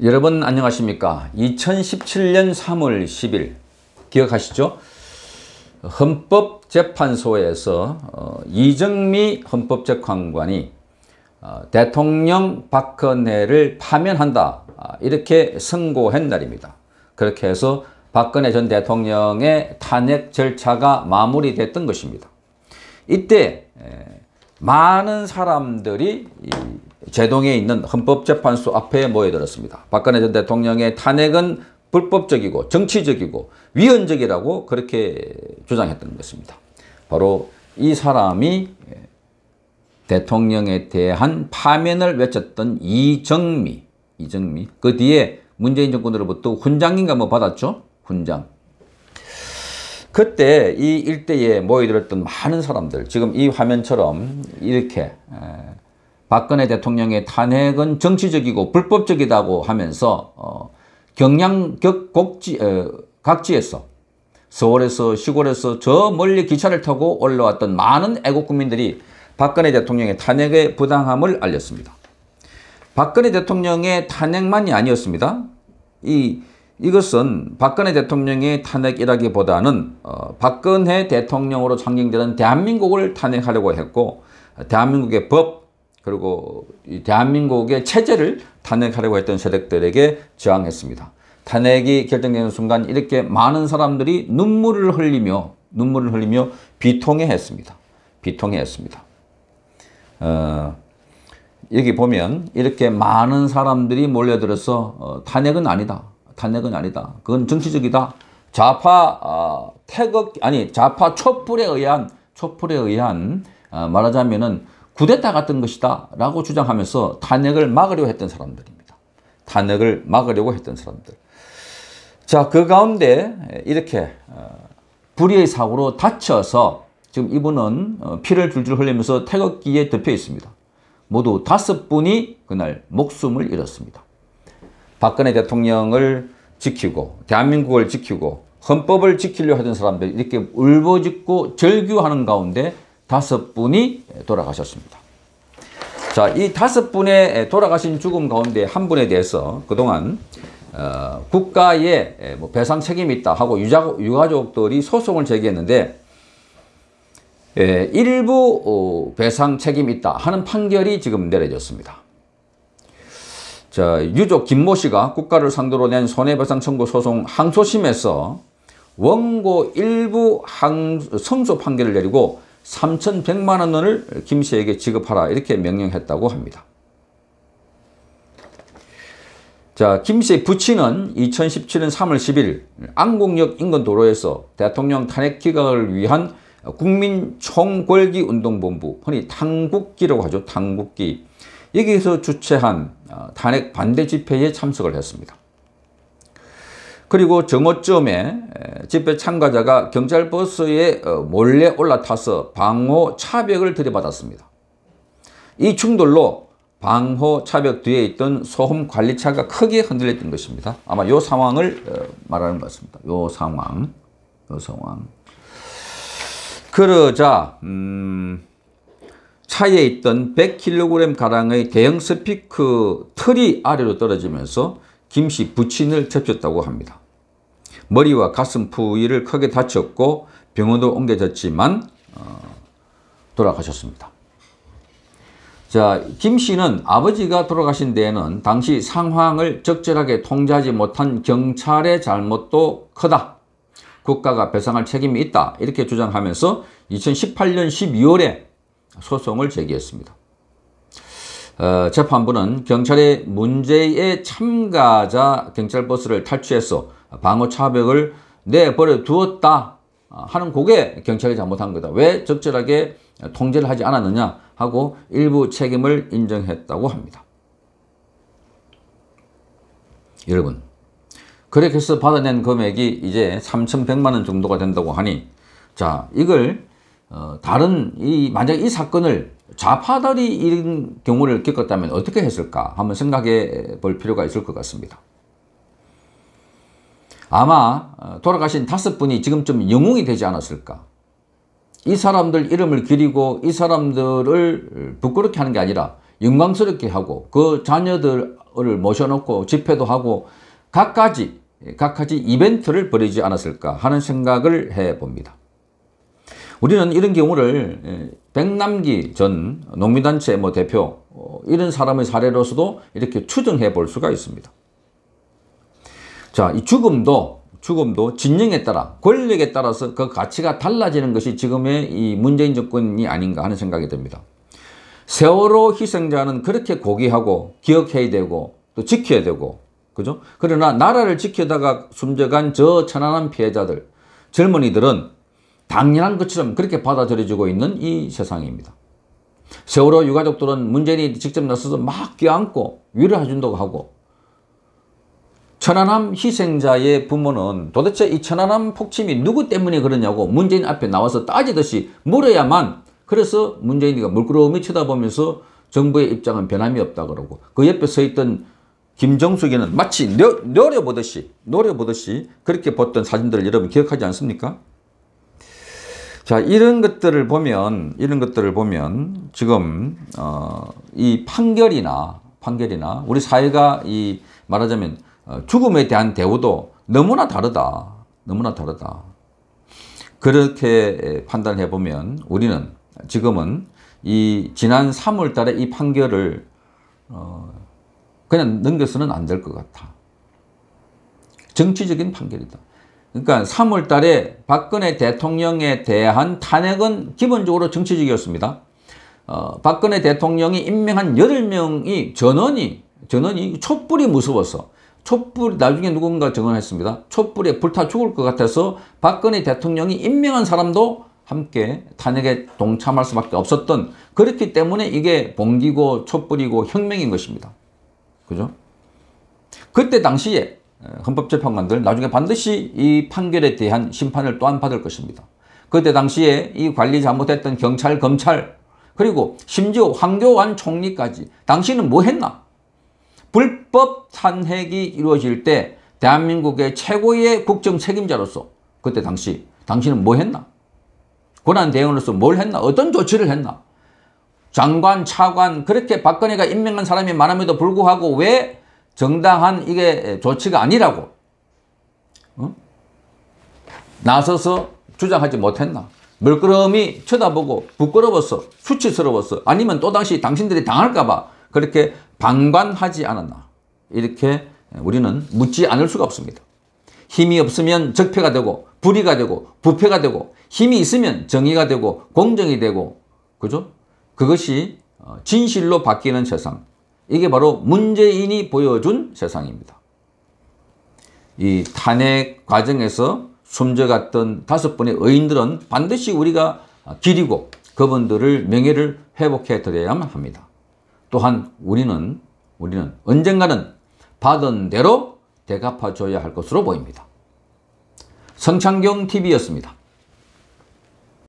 여러분 안녕하십니까 2017년 3월 10일 기억하시죠 헌법재판소에서 어, 이정미 헌법재판관이 어, 대통령 박근혜를 파면한다 아, 이렇게 선고한 날입니다 그렇게 해서 박근혜 전 대통령의 탄핵 절차가 마무리됐던 것입니다 이때 많은 사람들이 제동에 있는 헌법재판소 앞에 모여들었습니다. 박근혜 전 대통령의 탄핵은 불법적이고 정치적이고 위헌적이라고 그렇게 주장했던 것입니다. 바로 이 사람이 대통령에 대한 파면을 외쳤던 이정미, 이정미. 그 뒤에 문재인 정권으로부터 훈장인가 뭐 받았죠? 훈장. 그때 이 일대에 모여들었던 많은 사람들, 지금 이 화면처럼 이렇게 박근혜 대통령의 탄핵은 정치적이고 불법적이다고 하면서 어, 경량 격곡지 어, 각지에서 서울에서 시골에서 저 멀리 기차를 타고 올라왔던 많은 애국 국민들이 박근혜 대통령의 탄핵의 부당함을 알렸습니다. 박근혜 대통령의 탄핵만이 아니었습니다. 이 이것은 박근혜 대통령의 탄핵이라기보다는 어, 박근혜 대통령으로 창경되는 대한민국을 탄핵하려고 했고 대한민국의 법, 그리고 대한민국의 체제를 탄핵하려고 했던 세력들에게 저항했습니다. 탄핵이 결정되는 순간 이렇게 많은 사람들이 눈물을 흘리며 눈물을 흘리며 비통해 했습니다. 비통해 했습니다. 어, 여기 보면 이렇게 많은 사람들이 몰려들어서 어, 탄핵은 아니다. 탄핵은 아니다. 그건 정치적이다. 좌파 어, 태극 아니 좌파 촛불에 의한 촛불에 의한 어, 말하자면은 구데타 같은 것이다 라고 주장하면서 탄핵을 막으려 했던 사람들입니다. 탄핵을 막으려고 했던 사람들. 자, 그 가운데 이렇게 어, 불의의 사고로 다쳐서 지금 이분은 어, 피를 줄줄 흘리면서 태극기에 덮여 있습니다. 모두 다섯 분이 그날 목숨을 잃었습니다. 박근혜 대통령을 지키고 대한민국을 지키고 헌법을 지키려 하던 사람들 이렇게 울부짖고 절규하는 가운데 다섯 분이 돌아가셨습니다. 자, 이 다섯 분의 돌아가신 죽음 가운데 한 분에 대해서 그동안 어, 국가에 뭐 배상 책임이 있다 하고 유자, 유가족들이 소송을 제기했는데 예, 일부 어, 배상 책임이 있다 하는 판결이 지금 내려졌습니다. 자, 유족 김모 씨가 국가를 상대로 낸 손해배상 청구 소송 항소심에서 원고 일부 항, 성소 판결을 내리고 3,100만 원을 김 씨에게 지급하라 이렇게 명령했다고 합니다. 자, 김 씨의 부친은 2017년 3월 10일 안국역 인근 도로에서 대통령 탄핵 기각을 위한 국민총궐기 운동본부, 흔히 탕국기라고 하죠. 탕국기. 여기에서 주최한 어, 탄핵 반대 집회에 참석을 했습니다. 그리고 정오점에 집회 참가자가 경찰 버스에 어, 몰래 올라타서 방호 차벽을 들이받았습니다. 이 충돌로 방호 차벽 뒤에 있던 소음 관리차가 크게 흔들렸던 것입니다. 아마 요 상황을 어, 말하는 것 같습니다. 요 상황, 요 상황. 그러자 음, 차에 있던 100kg 가량의 대형 스피크 틀이 아래로 떨어지면서 김 씨 부친을 접혔다고 합니다. 머리와 가슴 부위를 크게 다쳤고 병원도 옮겨졌지만 어, 돌아가셨습니다. 자, 김 씨는 아버지가 돌아가신 데에는 당시 상황을 적절하게 통제하지 못한 경찰의 잘못도 크다. 국가가 배상할 책임이 있다. 이렇게 주장하면서 2018년 12월에 소송을 제기했습니다. 어, 재판부는 경찰의 문제의 참가자 경찰버스를 탈취해서 방어 차벽을 내버려 두었다 아, 하는 그게 경찰이 잘못한 거다. 왜 적절하게 통제를 하지 않았느냐 하고 일부 책임을 인정했다고 합니다. 여러분 그렇게 해서 받아낸 금액이 이제 3,100만 원 정도가 된다고 하니 자 이걸 어, 다른 이 만약 이 사건을 좌파들이 이런 경우를 겪었다면 어떻게 했을까 한번 생각해 볼 필요가 있을 것 같습니다. 아마 어, 돌아가신 다섯 분이 지금쯤 영웅이 되지 않았을까. 이 사람들 이름을 기리고 이 사람들을 부끄럽게 하는 게 아니라 영광스럽게 하고 그 자녀들을 모셔놓고 집회도 하고 각가지 각가지 이벤트를 벌이지 않았을까 하는 생각을 해봅니다. 우리는 이런 경우를 예, 백남기 전 농민단체 뭐 대표 어, 이런 사람의 사례로서도 이렇게 추정해 볼 수가 있습니다. 자, 이 죽음도 죽음도 진영에 따라 권력에 따라서 그 가치가 달라지는 것이 지금의 이 문재인 정권이 아닌가 하는 생각이 듭니다. 세월호 희생자는 그렇게 고귀하고 기억해야 되고 또 지켜야 되고 그죠? 그러나 나라를 지켜다가 숨져간 저 천안한 피해자들 젊은이들은 당연한 것처럼 그렇게 받아들여지고 있는 이 세상입니다. 세월호 유가족들은 문재인이 직접 나서서 막 껴안고 위로해준다고 하고 천안함 희생자의 부모는 도대체 이 천안함 폭침이 누구 때문에 그러냐고 문재인 앞에 나와서 따지듯이 물어야만 그래서 문재인이가 그러니까 물끄러미 움 쳐다보면서 정부의 입장은 변함이 없다 그러고 그 옆에 서 있던 김정숙이는 마치 노 려보듯이 노려보듯이 그렇게 봤던 사진들을 여러분 기억하지 않습니까? 자 이런 것들을 보면 이런 것들을 보면 지금 어, 이 판결이나 판결이나 우리 사회가 이 말하자면 어, 죽음에 대한 대우도 너무나 다르다. 너무나 다르다. 그렇게 판단해 보면 우리는 지금은 이 지난 3월 달에 이 판결을 어, 그냥 넘겨서는 안 될 것 같아. 정치적인 판결이다. 그러니까 3월 달에 박근혜 대통령에 대한 탄핵은 기본적으로 정치적이었습니다. 어, 박근혜 대통령이 임명한 8명이 전원이 전원이 촛불이 무서워서 촛불 나중에 누군가 증언했습니다. 촛불에 불타 죽을 것 같아서 박근혜 대통령이 임명한 사람도 함께 탄핵에 동참할 수밖에 없었던 그렇기 때문에 이게 봉기고 촛불이고 혁명인 것입니다. 그죠? 그때 당시에 헌법재판관들 나중에 반드시 이 판결에 대한 심판을 또한 받을 것입니다. 그때 당시에 이 관리 잘못했던 경찰, 검찰 그리고 심지어 황교안 총리까지 당신은 뭐 했나? 불법 탄핵이 이루어질 때 대한민국의 최고의 국정 책임자로서 그때 당시 당신은 뭐 했나? 권한 대응으로서뭘 했나? 어떤 조치를 했나? 장관, 차관 그렇게 박근혜가 임명한 사람이 많음에도 불구하고 왜 정당한 이게 조치가 아니라고 어? 나서서 주장하지 못했나? 물끄러미 쳐다보고 부끄러웠어, 수치스러웠어, 아니면 또당시 당신들이 당할까봐 그렇게 방관하지 않았나 이렇게 우리는 묻지 않을 수가 없습니다. 힘이 없으면 적폐가 되고 불의가 되고 부패가 되고 힘이 있으면 정의가 되고 공정이 되고 그죠? 그것이 어, 진실로 바뀌는 세상 이게 바로 문재인이 보여준 세상입니다. 이 탄핵 과정에서 숨져갔던 다섯 번의 의인들은 반드시 우리가 기리고 그분들을 명예를 회복해 드려야만 합니다. 또한 우리는 우리는 언젠가는 받은 대로 대갚아줘야 할 것으로 보입니다. 성창경 TV였습니다.